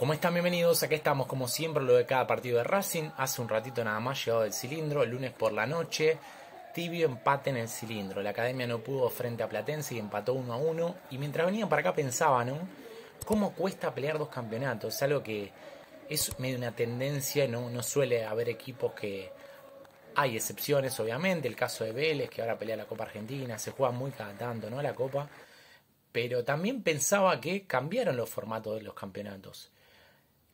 ¿Cómo están? Bienvenidos. Aquí estamos, como siempre, lo de cada partido de Racing. Hace un ratito nada más llegado del cilindro, el lunes por la noche. Tibio empate en el cilindro. La academia no pudo frente a Platense y empató 1 a 1. Y mientras venían para acá pensaban, ¿no? ¿Cómo cuesta pelear dos campeonatos? Es algo que es medio una tendencia, ¿no? No suele haber equipos que. Hay excepciones, obviamente. El caso de Vélez, que ahora pelea la Copa Argentina. Se juega muy cada tanto, ¿no? La Copa. Pero también pensaba que cambiaron los formatos de los campeonatos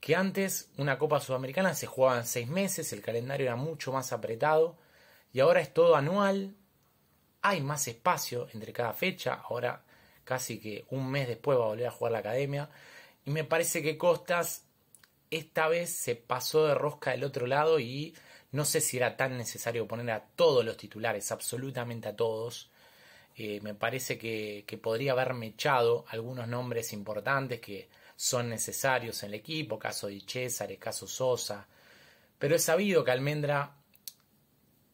que antes una Copa Sudamericana se jugaba en seis meses, el calendario era mucho más apretado y ahora es todo anual, hay más espacio entre cada fecha, ahora casi que un mes después va a volver a jugar la academia y me parece que Costas esta vez se pasó de rosca del otro lado y no sé si era tan necesario poner a todos los titulares, absolutamente a todos, eh, me parece que, podría haberme echado algunos nombres importantes que son necesarios en el equipo, caso de César, caso Sosa, pero he sabido que Almendra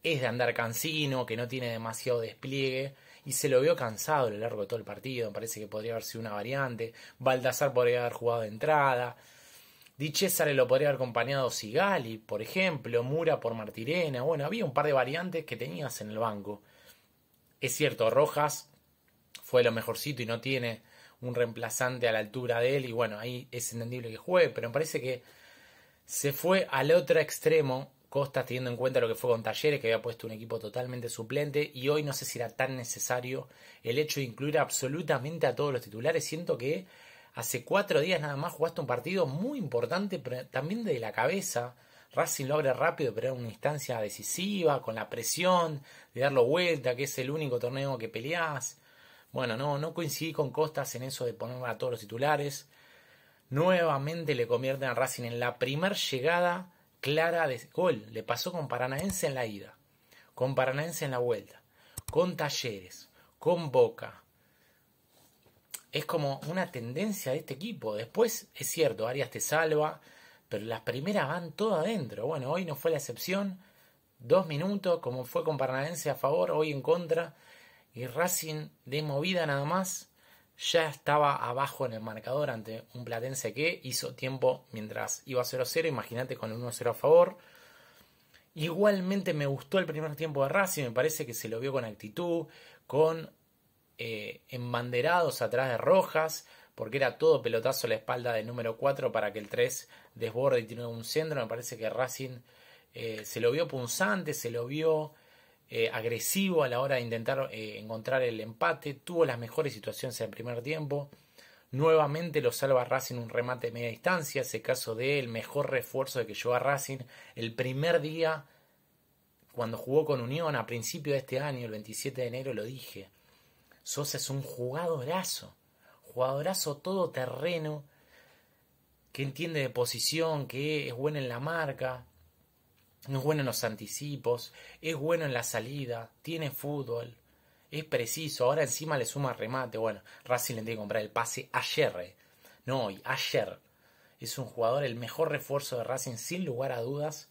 es de andar cansino, que no tiene demasiado despliegue, y se lo vio cansado a lo largo de todo el partido, me parece que podría haber sido una variante, Baldassar podría haber jugado de entrada, Di César lo podría haber acompañado Sigali, por ejemplo, Mura por Martirena, bueno, había un par de variantes que tenías en el banco. Es cierto, Rojas fue lo mejorcito y no tiene un reemplazante a la altura de él. Y bueno, ahí es entendible que juegue, pero me parece que se fue al otro extremo Costas teniendo en cuenta lo que fue con Talleres, que había puesto un equipo totalmente suplente, y hoy no sé si era tan necesario el hecho de incluir absolutamente a todos los titulares. Siento que hace cuatro días nada más jugaste un partido muy importante, pero también de la cabeza, Racing lo abre rápido, pero era una instancia decisiva, con la presión de darlo vuelta, que es el único torneo que peleás. Bueno, no, no coincidí con Costas en eso de poner a todos los titulares. Nuevamente le convierten a Racing en la primer llegada clara de gol. Le pasó con Paranaense en la ida, con Paranaense en la vuelta, con Talleres, con Boca. Es como una tendencia de este equipo. Después, es cierto, Arias te salva, pero las primeras van todo adentro. Bueno, hoy no fue la excepción. Dos minutos, como fue con Paranaense a favor, hoy en contra. Y Racing de movida nada más. Ya estaba abajo en el marcador ante un Platense que hizo tiempo mientras iba 0-0. Imagínate con el 1-0 a favor. Igualmente me gustó el primer tiempo de Racing. Me parece que se lo vio con actitud, con eh, embanderados atrás de Rojas, porque era todo pelotazo a la espalda del número 4 para que el 3 desborde y tiene un centro. Me parece que Racing eh, se lo vio punzante, se lo vio eh, agresivo a la hora de intentar eh, encontrar el empate. Tuvo las mejores situaciones en el primer tiempo. Nuevamente lo salva Racing un remate de media distancia. Ese caso de el mejor refuerzo de que llevó a Racing el primer día cuando jugó con Unión a principio de este año, el 27 de enero, lo dije. Sosa es un jugadorazo, jugadorazo todoterreno, que entiende de posición, que es bueno en la marca, es bueno en los anticipos, es bueno en la salida, tiene fútbol, es preciso, ahora encima le suma remate, bueno, Racing le tiene que comprar el pase ayer, eh, no hoy, ayer. Es un jugador, el mejor refuerzo de Racing, sin lugar a dudas.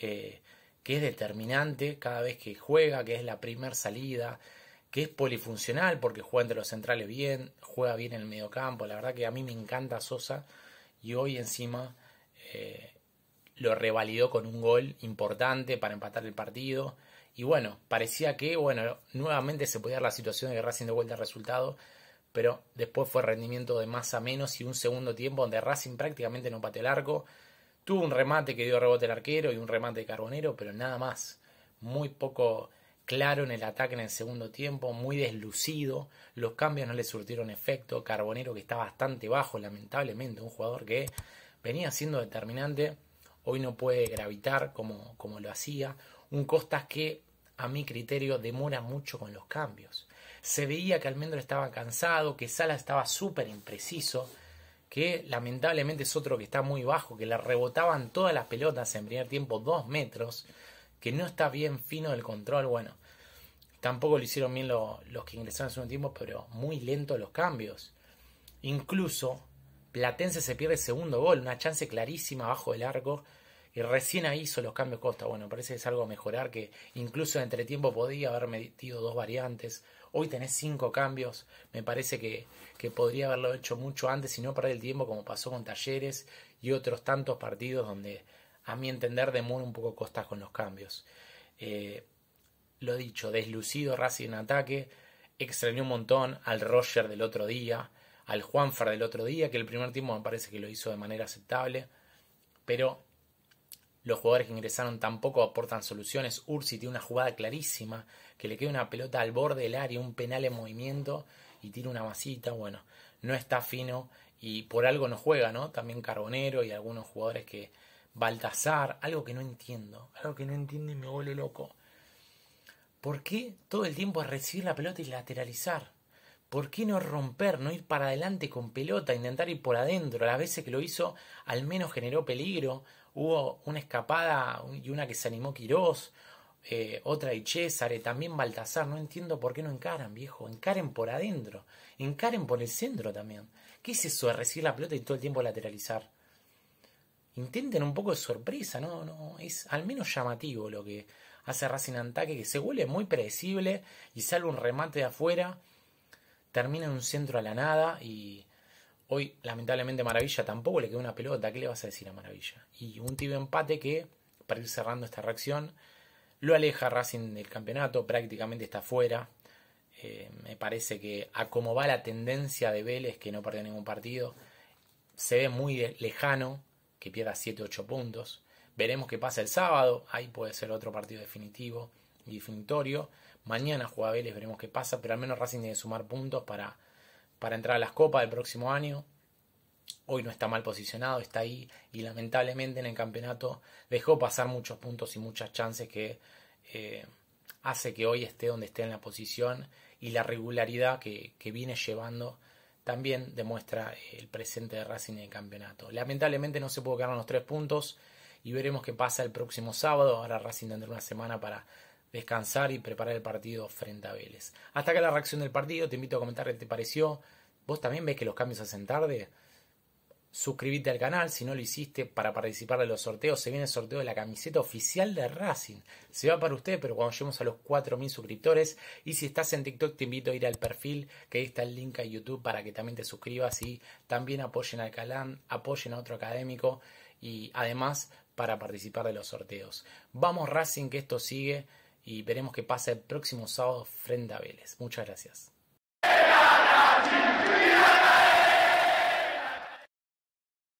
Eh, que es determinante cada vez que juega, que es la primera salida, que es polifuncional porque juega entre los centrales bien, juega bien en el mediocampo. La verdad que a mí me encanta Sosa y hoy encima eh, lo revalidó con un gol importante para empatar el partido. Y bueno, parecía que bueno, nuevamente se podía dar la situación de que Racing de vuelta al resultado, pero después fue rendimiento de más a menos y un segundo tiempo donde Racing prácticamente no pateó el arco. Tuvo un remate que dio rebote el arquero y un remate de Carbonero, pero nada más. Muy poco claro en el ataque en el segundo tiempo, muy deslucido, los cambios no le surtieron efecto, Carbonero que está bastante bajo, lamentablemente, un jugador que venía siendo determinante, hoy no puede gravitar como, como lo hacía, un Costas que a mi criterio demora mucho con los cambios. Se veía que Almendro estaba cansado, que Sala estaba súper impreciso, que lamentablemente es otro que está muy bajo, que le rebotaban todas las pelotas en primer tiempo, dos metros, que no está bien fino el control, bueno, tampoco lo hicieron bien los que ingresaron hace un tiempo, pero muy lento los cambios. Incluso Platense se pierde el segundo gol, una chance clarísima bajo el arco. Y recién ahí hizo los cambios Costa. Bueno, parece que es algo a mejorar, que incluso en entretiempo podía haber metido dos variantes. Hoy tenés cinco cambios. Me parece que, que podría haberlo hecho mucho antes y no perder el tiempo como pasó con Talleres y otros tantos partidos donde a mi entender, demora un poco Costas con los cambios. Eh, lo dicho, deslucido Racing en ataque, extrañó un montón al Roger del otro día, al Juanfer del otro día, que el primer tiempo me parece que lo hizo de manera aceptable, pero los jugadores que ingresaron tampoco aportan soluciones. Ursi tiene una jugada clarísima, que le queda una pelota al borde del área, un penal en movimiento y tira una masita, bueno, no está fino y por algo no juega, ¿no? También Carbonero y algunos jugadores que, Baltasar, algo que no entiendo, algo que no entiendo y me huele loco. ¿Por qué todo el tiempo es recibir la pelota y lateralizar? ¿Por qué no romper, no ir para adelante con pelota, intentar ir por adentro? Las veces que lo hizo, al menos generó peligro. Hubo una escapada y una que se animó Quirós, eh, otra de César, también Baltasar. No entiendo por qué no encaran, viejo. Encaren por adentro, encaren por el centro también. ¿Qué es eso de recibir la pelota y todo el tiempo lateralizar? intenten un poco de sorpresa, ¿no? no es al menos llamativo lo que hace Racing Antaque, que se vuelve muy predecible y sale un remate de afuera, termina en un centro a la nada y hoy lamentablemente Maravilla tampoco le queda una pelota, ¿qué le vas a decir a Maravilla? Y un tibio empate que, para ir cerrando esta reacción, lo aleja Racing del campeonato, prácticamente está afuera. Eh, me parece que a como va la tendencia de Vélez, que no perdió ningún partido, se ve muy lejano que pierda 7-8 puntos. Veremos qué pasa el sábado, ahí puede ser otro partido definitivo y definitorio. Mañana juega Vélez, veremos qué pasa, pero al menos Racing tiene que sumar puntos para, para entrar a las copas del próximo año. Hoy no está mal posicionado, está ahí y lamentablemente en el campeonato dejó pasar muchos puntos y muchas chances que eh, hace que hoy esté donde esté en la posición y la regularidad que, que viene llevando también demuestra el presente de Racing en el campeonato. Lamentablemente no se pudo ganar los tres puntos y veremos qué pasa el próximo sábado. Ahora Racing tendrá una semana para descansar y preparar el partido frente a Vélez. Hasta acá la reacción del partido, te invito a comentar qué te pareció. ¿Vos también ves que los cambios hacen tarde? suscribirte al canal si no lo hiciste para participar de los sorteos. Se viene el sorteo de la camiseta oficial de Racing. Se va para usted, pero cuando lleguemos a los 4.000 suscriptores. Y si estás en TikTok, te invito a ir al perfil, que ahí está el link a YouTube para que también te suscribas y también apoyen al Calán apoyen a otro académico y además para participar de los sorteos. Vamos Racing, que esto sigue y veremos qué pasa el próximo sábado frente a Vélez. Muchas gracias.